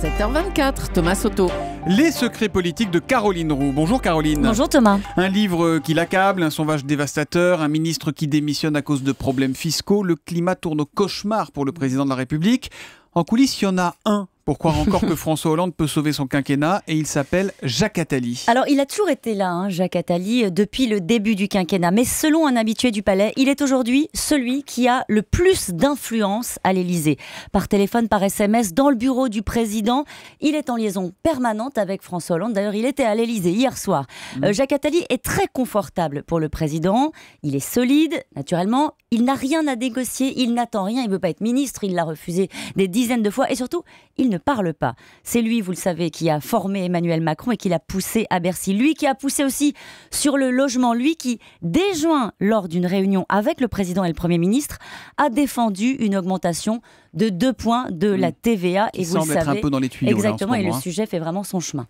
7h24, Thomas Soto. Les secrets politiques de Caroline Roux. Bonjour Caroline. Bonjour Thomas. Un livre qui l'accable, un sondage dévastateur, un ministre qui démissionne à cause de problèmes fiscaux, le climat tourne au cauchemar pour le président de la République. En coulisses, il y en a un pour croire encore que François Hollande peut sauver son quinquennat et il s'appelle Jacques Attali. Alors il a toujours été là, hein, Jacques Attali, euh, depuis le début du quinquennat. Mais selon un habitué du palais, il est aujourd'hui celui qui a le plus d'influence à l'Élysée. Par téléphone, par SMS, dans le bureau du président, il est en liaison permanente avec François Hollande. D'ailleurs, il était à l'Élysée hier soir. Mmh. Euh, Jacques Attali est très confortable pour le président. Il est solide, naturellement. Il n'a rien à négocier. Il n'attend rien. Il ne veut pas être ministre. Il l'a refusé des dizaines de fois. Et surtout, il ne parle pas. C'est lui, vous le savez, qui a formé Emmanuel Macron et qui l'a poussé à Bercy. Lui qui a poussé aussi sur le logement. Lui qui, dès juin, lors d'une réunion avec le président et le Premier ministre, a défendu une augmentation de deux points de la mmh. TVA. et vous le savez, un peu dans les tuyaux. Exactement, et le hein. sujet fait vraiment son chemin.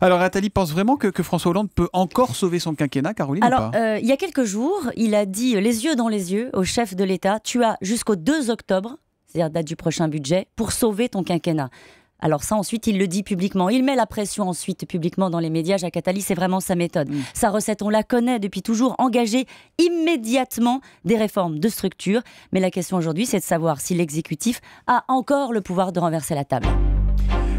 Alors Attali pense vraiment que, François Hollande peut encore sauver son quinquennat, Caroline Alors, euh, il y a quelques jours, il a dit euh, les yeux dans les yeux au chef de l'État, tu as jusqu'au 2 octobre c'est-à-dire date du prochain budget, pour sauver ton quinquennat. Alors ça, ensuite, il le dit publiquement. Il met la pression ensuite publiquement dans les médias. Jacques Attali, c'est vraiment sa méthode. Mm. Sa recette, on la connaît depuis toujours, engager immédiatement des réformes de structure. Mais la question aujourd'hui, c'est de savoir si l'exécutif a encore le pouvoir de renverser la table.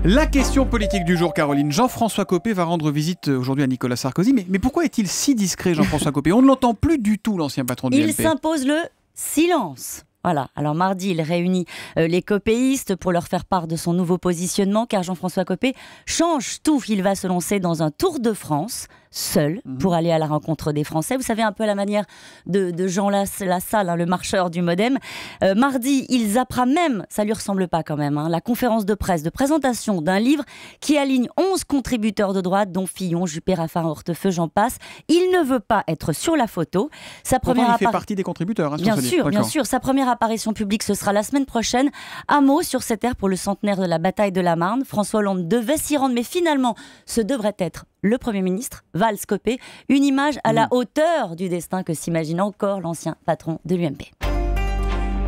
La question politique du jour, Caroline. Jean-François Copé va rendre visite aujourd'hui à Nicolas Sarkozy. Mais, pourquoi est-il si discret, Jean-François Copé On ne l'entend plus du tout, l'ancien patron du Il s'impose le silence. Voilà. Alors mardi, il réunit euh, les copéistes pour leur faire part de son nouveau positionnement, car Jean-François Copé change tout. Il va se lancer dans un Tour de France seul mhm. pour aller à la rencontre des Français. Vous savez, un peu la manière de, Jean Lassalle, hein, le marcheur du Modem. Euh, mardi, il zappera même, ça lui ressemble pas quand même, hein, la conférence de presse de présentation d'un livre qui aligne 11 contributeurs de droite, dont Fillon, Juppé, Raffarin, Hortefeux, j'en passe. Il ne veut pas être sur la photo. Sa première il fait partie des contributeurs. Hein, bien sûr, bien sûr. Sa première apparition publique, ce sera la semaine prochaine. Un mot sur cette ère pour le centenaire de la bataille de la Marne. François Hollande devait s'y rendre, mais finalement, ce devrait être le Premier ministre Val Scopé. une image à la mm. hauteur du destin que s'imagine encore l'ancien patron de l'UMP.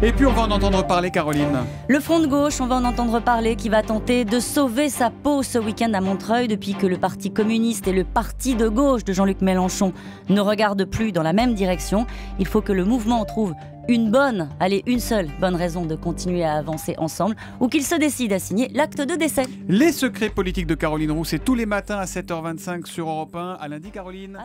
Et puis on va en entendre parler, Caroline. Le front de gauche, on va en entendre parler, qui va tenter de sauver sa peau ce week-end à Montreuil depuis que le Parti communiste et le Parti de gauche de Jean-Luc Mélenchon ne regardent plus dans la même direction. Il faut que le mouvement trouve une bonne, allez, une seule bonne raison de continuer à avancer ensemble ou qu'il se décide à signer l'acte de décès. Les secrets politiques de Caroline Rousse tous les matins à 7h25 sur Europe 1. À lundi, Caroline.